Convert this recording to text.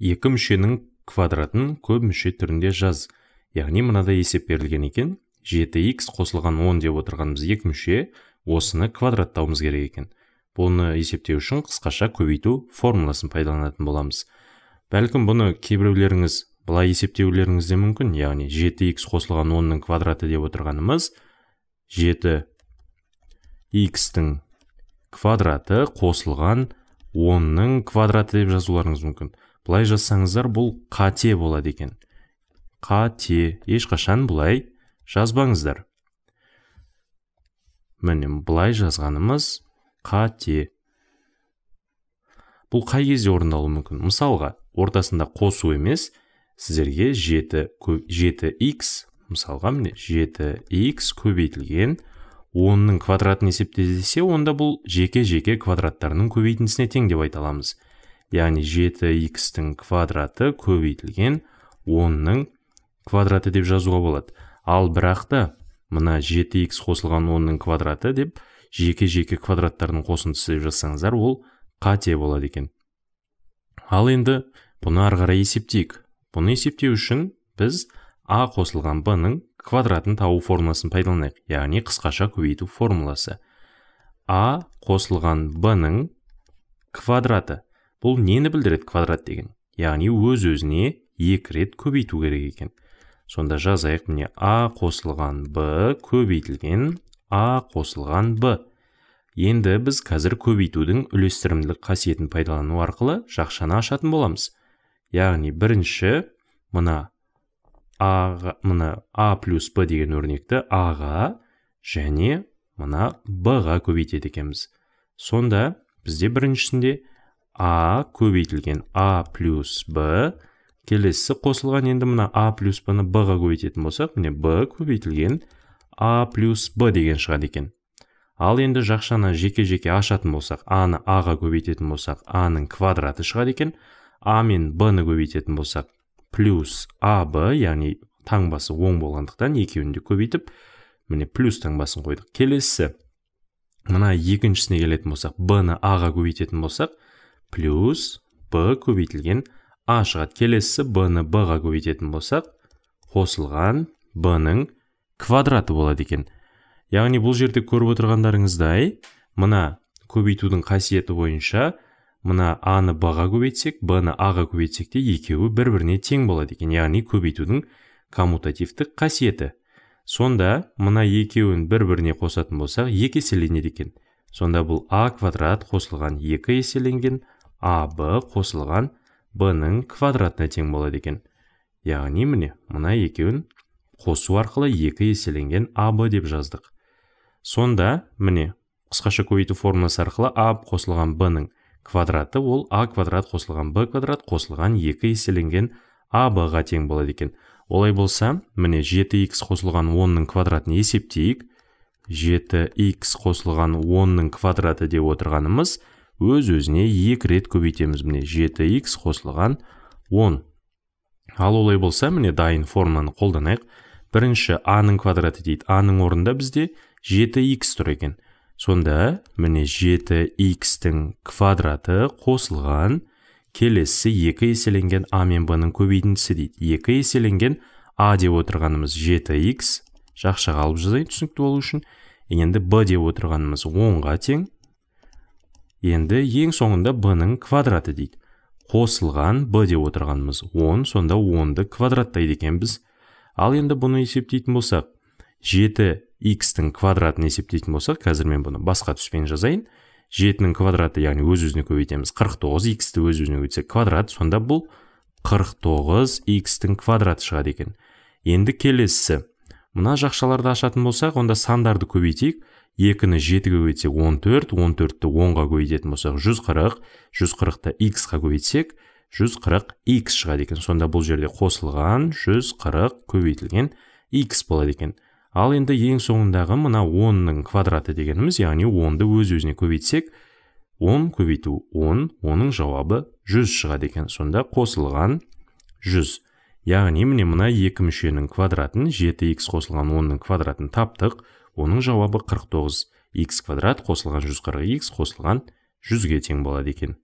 екі мүшенің квадратын көп мүше түрінде жаз яғни мынадай есеп берілген екен 7х қосылған 10 деп отырғанымыз екі мүше осыны квадраттауымыз керек екен бұны есептеу үшін қысқаша көбейту формуласын пайдаланатын боламыз бәлкім бұны кейбіреулеріңіз былай есептеулеріңіз де мүмкін яғни 7 x қосылған 10-ның квадраты деп отырғанымыз 7 x тің квадраты қосылған 10-ның квадраты деп жазуларыңыз мүмкін былай жазсаңыздар бұл қате болады екен қате ешқашан бұлай жазбаңыздар міне бұлай жазғанымыз қате бұл қай кезде орындалуы мүмкін мысалға ортасында қосу емес сіздерге 7 жеті x мысалға міне 7 x көбейтілген 10-ның квадратын есептесе онда бұл жеке жеке квадраттарының көбейтіндісіне тең деп айта аламыз яғни 7 x тің квадраты көбейтілген 10-ның квадраты деп жазуға болады ал бірақ та мына 7 x қосылған 10-ның квадраты деп жеке жеке квадраттардың қосындысы деп жазсаңыздар ол қате болады екен ал енді бұны ары қарай есептейік бұны есептеу үшін біз а қосылған б ның квадратын табу формуласын пайдаланайық яғни қысқаша көбейту формуласы а қосылған б ның квадраты бұл нені білдіреді квадрат деген яғни өз өзіне екі рет көбейту керек екен сонда жазайық міне а қосылған б көбейтілген а қосылған б енді біз қазір көбейтудің үлестірімділік қасиетін пайдалану арқылы жақшаны ашатын боламыз яғни бірінші мына а мына а плюс б деген өрнекті аға және мына б ға көбейтеді екенбіз сонда бізде біріншісінде а көбейтілген а плюс б келесі қосылған енді мына а плюс б-ны б ға көбейтетін болсақ міне б көбейтілген а плюс б деген шығады екен ал енді жақшаны жеке жеке ашатын болсақ А-ны А-ға көбейтетін болсақ А-ның квадраты шығады екен а мен б-ны көбейтетін болсақ плюс А-Б, яғни таңбасы оң болғандықтан екеуін де көбейтіп міне плюс таңбасын қойдық келесі мына екіншісіне келетін болсақ б-ны а ға көбейтетін болсақ плюс b көбейтілген а шығады келесі b-ны b-ға көбейтетін болсақ қосылған b-ның квадраты болады екен яғни бұл жерде көріп отырғандарыңыздай мына көбейтудің қасиеті бойынша мына а-ны b-ға көбейтсек b-ны а-ға көбейтсек те екеуі бір біріне тең болады екен яғни көбейтудің коммутативтік қасиеті сонда мына екеуін бір біріне қосатын болсақ екі еселенеді екен сонда бұл а квадрат қосылған екі еселенген а б қосылған б ның квадратына тең болады екен яғни міне мына екеуін қосу арқылы екі еселенген аб деп жаздық сонда міне қысқаша көбейту формуласы арқылы а қосылған б ның квадраты ол а квадрат қосылған б квадрат қосылған екі еселенген аб ға тең болады екен олай болса міне 7 X қосылған 10-ның квадратын есептейік 7 X қосылған 10-ның квадраты деп отырғанымыз өз өзіне екі рет көбейтеміз міне 7x қосылған 10 ал олай болса міне дайын формуланы қолданайық бірінші а-ның квадраты дейді а-ның орнында бізде 7x тұр екен сонда міне 7x-тің квадраты қосылған келесі екі еселенген а мен б-ның көбейтіндісі дейді екі еселенген а деп отырғанымыз 7x жақшаға алып жазайын түсінікті болу үшін енді б деп отырғанымыз 10-ға тең енді ең соңында b-ның квадраты дейді қосылған b деп отырғанымыз 10 сонда 10-ды квадраттайды біз. ал енді бұны есептейтін болсақ 7x-тің квадратын есептейтін болсақ қазір мен бұны басқа түспен жазайын 7-нің квадраты яғни өз өзіне көбейтеміз 49x-ті өз өзіне көбейтсек квадрат сонда бұл 49x-тің квадраты шығады екен енді келесісі мына жақшаларды ашатын болсақ онда сандарды көбейтейік 2-ні 7-ге өтсе 14, 14-ті 10-ға көйдетін болсақ 140, 140-ті x қа көйтсек 140x шыға декен. Сонда бұл жерде қосылған 140 көйтілген x бола декен. Ал енді ең соңындағы мұна 10-ның квадраты дегеніміз, яғни 10-ды өз-өзіне көйтсек 10 көйтіп 10, оның жауабы 100 шыға декен. Сонда қосылған 100. Яғни, мұна 2 мүшенің квадратын, 7x қосылған 10-ның квадратын таптық оның жауабы 49 x квадрат қосылған 140 x қосылған 100-ге тең болады екен